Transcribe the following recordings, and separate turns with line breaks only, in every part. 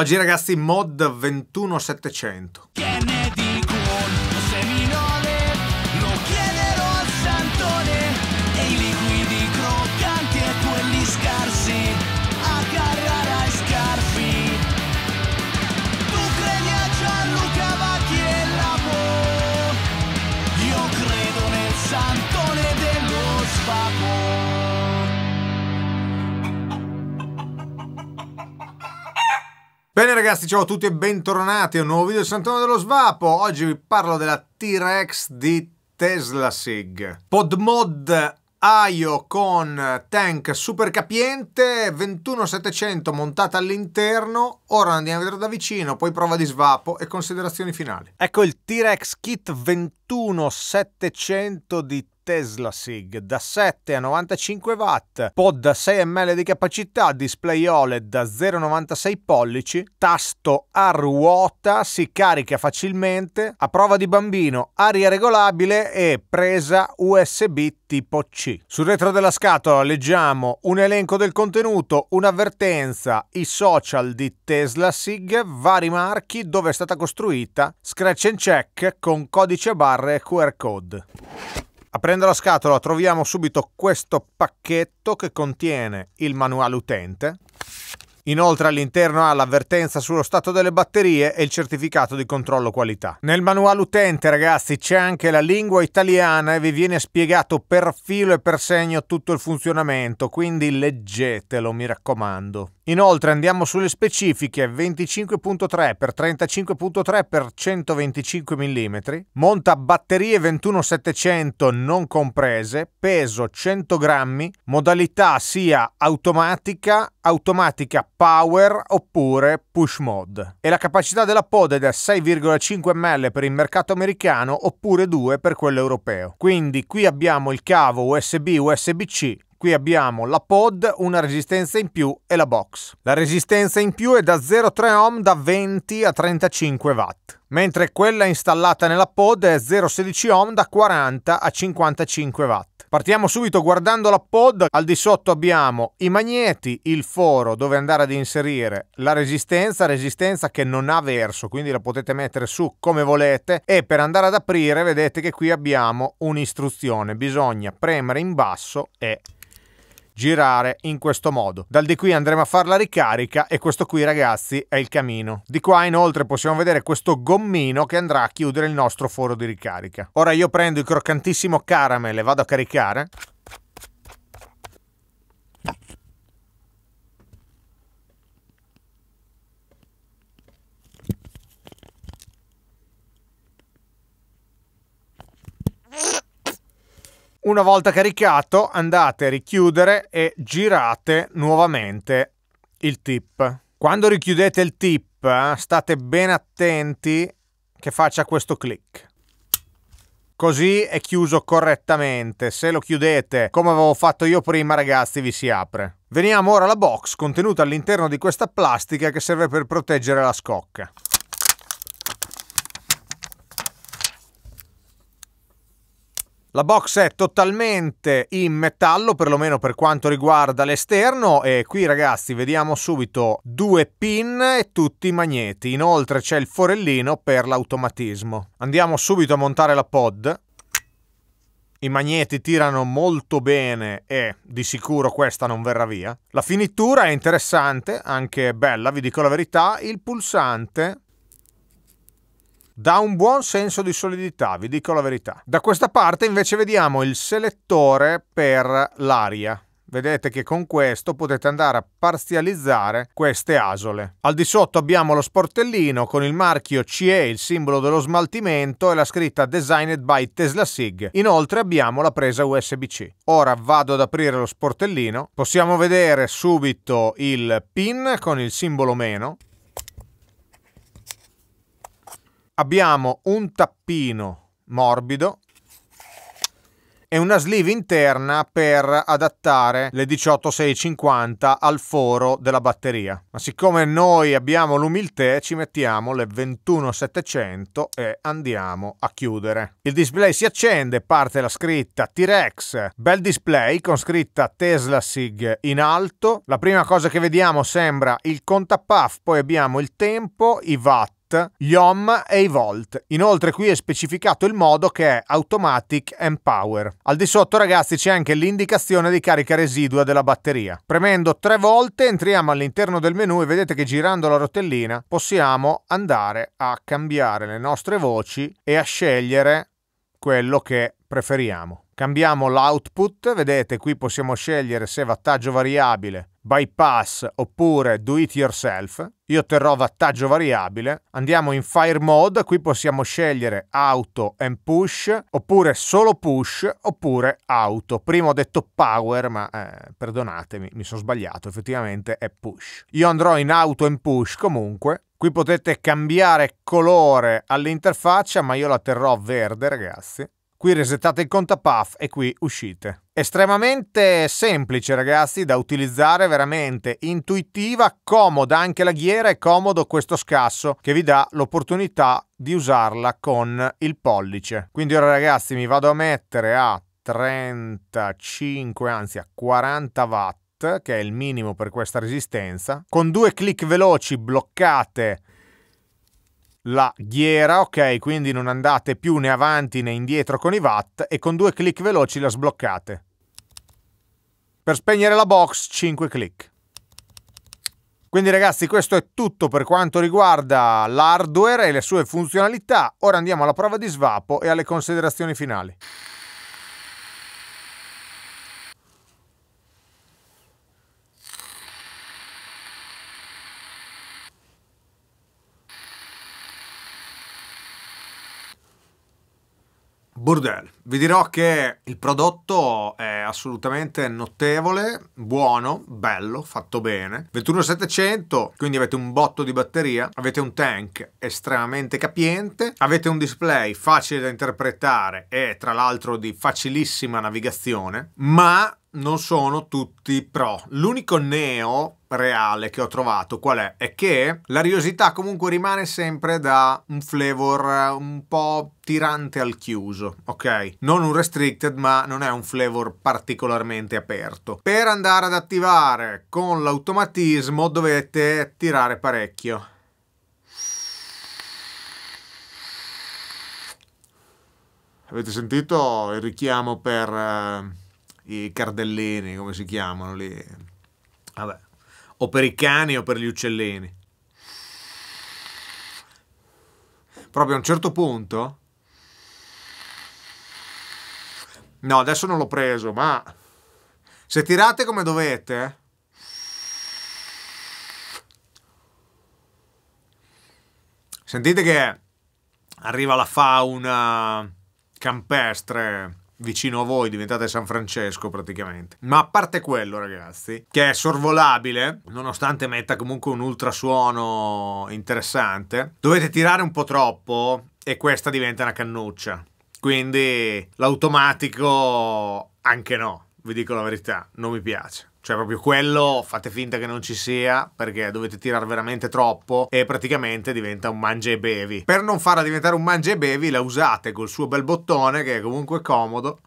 Oggi ragazzi mod 21700. Bene ragazzi, ciao a tutti e bentornati a un nuovo video di Sant'Antonio dello Svapo. Oggi vi parlo della T-Rex di Tesla Sig. Podmod Aio con tank super capiente, 21700 montata all'interno, ora andiamo a vedere da vicino, poi prova di svapo e considerazioni finali. Ecco il T-Rex Kit 21700 di Tesla Tesla SIG da 7 a 95 watt, pod da 6 ml di capacità, display OLED da 0,96 pollici, tasto a ruota, si carica facilmente, a prova di bambino, aria regolabile e presa USB tipo C. Sul retro della scatola leggiamo un elenco del contenuto, un'avvertenza, i social di Tesla SIG, vari marchi, dove è stata costruita, scratch and check con codice barre e QR code. Aprendo la scatola troviamo subito questo pacchetto che contiene il manuale utente Inoltre all'interno ha l'avvertenza sullo stato delle batterie e il certificato di controllo qualità. Nel manuale utente, ragazzi, c'è anche la lingua italiana e vi viene spiegato per filo e per segno tutto il funzionamento, quindi leggetelo, mi raccomando. Inoltre andiamo sulle specifiche 25.3 x 35.3 x 125 mm, monta batterie 21700 non comprese, peso 100 grammi, modalità sia automatica automatica power oppure push mod e la capacità della pod è da 6,5 ml per il mercato americano oppure 2 per quello europeo. Quindi qui abbiamo il cavo USB USB-C Qui abbiamo la pod, una resistenza in più e la box. La resistenza in più è da 0,3 ohm da 20 a 35 watt mentre quella installata nella pod è 0,16 ohm da 40 a 55 watt. Partiamo subito guardando la pod, al di sotto abbiamo i magneti, il foro dove andare ad inserire la resistenza, resistenza che non ha verso, quindi la potete mettere su come volete e per andare ad aprire vedete che qui abbiamo un'istruzione, bisogna premere in basso e girare in questo modo. Dal di qui andremo a fare la ricarica e questo qui ragazzi è il camino. Di qua inoltre possiamo vedere questo gommino che andrà a chiudere il nostro foro di ricarica. Ora io prendo il croccantissimo caramel e vado a caricare. Una volta caricato andate a richiudere e girate nuovamente il tip. Quando richiudete il tip eh, state ben attenti che faccia questo click. Così è chiuso correttamente, se lo chiudete come avevo fatto io prima ragazzi vi si apre. Veniamo ora alla box contenuta all'interno di questa plastica che serve per proteggere la scocca. La box è totalmente in metallo, perlomeno per quanto riguarda l'esterno, e qui ragazzi vediamo subito due pin e tutti i magneti. Inoltre c'è il forellino per l'automatismo. Andiamo subito a montare la pod. I magneti tirano molto bene e di sicuro questa non verrà via. La finitura è interessante, anche bella, vi dico la verità. Il pulsante dà un buon senso di solidità, vi dico la verità. Da questa parte invece vediamo il selettore per l'aria. Vedete che con questo potete andare a parzializzare queste asole. Al di sotto abbiamo lo sportellino con il marchio CE, il simbolo dello smaltimento e la scritta Designed by Tesla SIG. Inoltre abbiamo la presa USB-C. Ora vado ad aprire lo sportellino. Possiamo vedere subito il pin con il simbolo meno abbiamo un tappino morbido e una sleeve interna per adattare le 18650 al foro della batteria. Ma siccome noi abbiamo l'umiltà, ci mettiamo le 21700 e andiamo a chiudere. Il display si accende, parte la scritta T-Rex, bel display con scritta Tesla Sig in alto. La prima cosa che vediamo sembra il contapuff, poi abbiamo il tempo, i watt Cat, gli OM e i Volt. Inoltre qui è specificato il modo che è Automatic and Power. Al di sotto ragazzi c'è anche l'indicazione di carica residua della batteria. Premendo tre volte entriamo all'interno del menu e vedete che girando la rotellina possiamo andare a cambiare le nostre voci e a scegliere quello che preferiamo. Cambiamo l'output, vedete qui possiamo scegliere se vattaggio variabile, bypass oppure do it yourself. Io terrò vattaggio variabile. Andiamo in fire mode, qui possiamo scegliere auto and push oppure solo push oppure auto. Prima ho detto power ma eh, perdonatemi, mi sono sbagliato, effettivamente è push. Io andrò in auto and push comunque. Qui potete cambiare colore all'interfaccia ma io la terrò verde ragazzi qui resettate il conto a PAF e qui uscite. Estremamente semplice ragazzi da utilizzare, veramente intuitiva, comoda anche la ghiera e comodo questo scasso che vi dà l'opportunità di usarla con il pollice. Quindi ora ragazzi mi vado a mettere a 35, anzi a 40 watt che è il minimo per questa resistenza. Con due clic veloci bloccate la ghiera, ok, quindi non andate più né avanti né indietro con i watt e con due clic veloci la sbloccate. Per spegnere la box 5 clic. Quindi ragazzi questo è tutto per quanto riguarda l'hardware e le sue funzionalità, ora andiamo alla prova di svapo e alle considerazioni finali. Burdel. Vi dirò che il prodotto è assolutamente notevole, buono, bello, fatto bene. 21700, quindi avete un botto di batteria, avete un tank estremamente capiente, avete un display facile da interpretare e tra l'altro di facilissima navigazione, ma non sono tutti pro. L'unico neo reale che ho trovato qual è? È che l'ariosità comunque rimane sempre da un flavor eh, un po' tirante al chiuso, ok? Non un restricted, ma non è un flavor particolarmente aperto. Per andare ad attivare con l'automatismo dovete tirare parecchio. Avete sentito il richiamo per... Eh, i cardelleni, come si chiamano lì. Vabbè. O per i cani o per gli uccellini. Proprio a un certo punto... No, adesso non l'ho preso, ma... Se tirate come dovete... Eh. Sentite che arriva la fauna campestre vicino a voi, diventate San Francesco praticamente. Ma a parte quello, ragazzi, che è sorvolabile, nonostante metta comunque un ultrasuono interessante, dovete tirare un po' troppo e questa diventa una cannuccia. Quindi l'automatico anche no, vi dico la verità, non mi piace. Cioè proprio quello fate finta che non ci sia perché dovete tirare veramente troppo e praticamente diventa un mangia e bevi. Per non farla diventare un mangia e bevi la usate col suo bel bottone che è comunque comodo.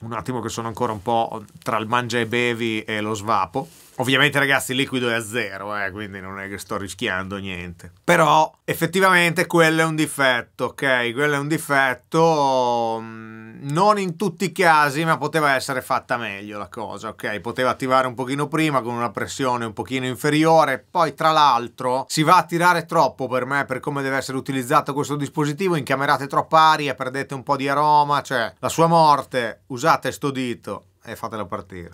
Un attimo che sono ancora un po' tra il mangia e bevi e lo svapo. Ovviamente ragazzi il liquido è a zero, eh, quindi non è che sto rischiando niente. Però effettivamente quello è un difetto, ok? Quello è un difetto, mm, non in tutti i casi, ma poteva essere fatta meglio la cosa, ok? Poteva attivare un pochino prima con una pressione un pochino inferiore, poi tra l'altro si va a tirare troppo per me per come deve essere utilizzato questo dispositivo, incamerate troppa aria, perdete un po' di aroma, cioè la sua morte, usate sto dito e fatelo partire.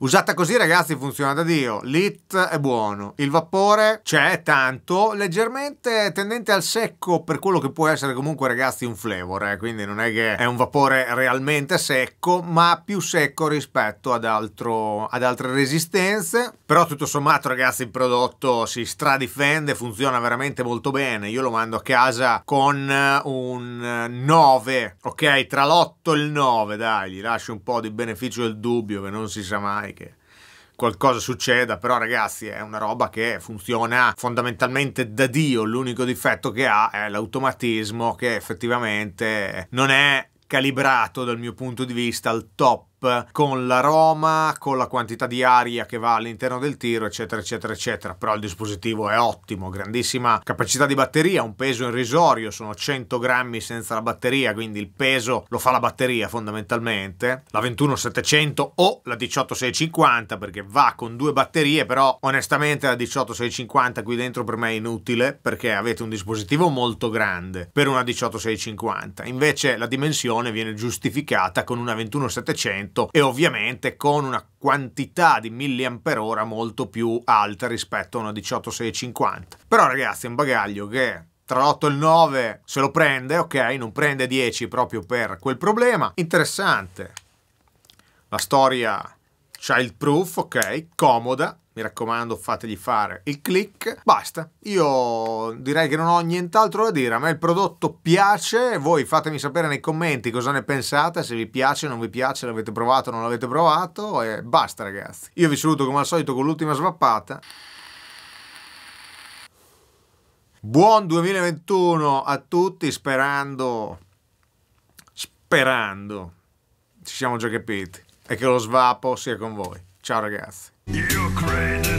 Usata così ragazzi funziona da Dio, l'it è buono, il vapore c'è tanto, leggermente tendente al secco per quello che può essere comunque ragazzi un flavor, eh? quindi non è che è un vapore realmente secco, ma più secco rispetto ad, altro, ad altre resistenze però tutto sommato ragazzi il prodotto si stradifende funziona veramente molto bene io lo mando a casa con un 9 ok tra l'8 e il 9 dai gli lascio un po' di beneficio del dubbio che non si sa mai che qualcosa succeda, però ragazzi è una roba che funziona fondamentalmente da Dio, l'unico difetto che ha è l'automatismo che effettivamente non è calibrato dal mio punto di vista al top con la Roma, con la quantità di aria che va all'interno del tiro, eccetera, eccetera, eccetera. Però il dispositivo è ottimo, grandissima capacità di batteria, un peso irrisorio, sono 100 grammi senza la batteria, quindi il peso lo fa la batteria fondamentalmente. La 21700 o la 18650 perché va con due batterie, però onestamente la 18650 qui dentro per me è inutile perché avete un dispositivo molto grande per una 18650. Invece la dimensione viene giustificata con una 21700 100 e ovviamente con una quantità di mAh molto più alta rispetto a una 18650. Però ragazzi è un bagaglio che tra l'8 e il 9 se lo prende, ok, non prende 10 proprio per quel problema. Interessante. La storia child proof, ok, comoda, mi raccomando fategli fare il click, basta. Io direi che non ho nient'altro da dire, a me il prodotto piace, voi fatemi sapere nei commenti cosa ne pensate, se vi piace, non vi piace, l'avete provato, non l'avete provato e basta ragazzi. Io vi saluto come al solito con l'ultima svappata. Buon 2021 a tutti, sperando, sperando, ci siamo già capiti, e che lo svapo sia con voi. Ciao ragazzi. Ukraine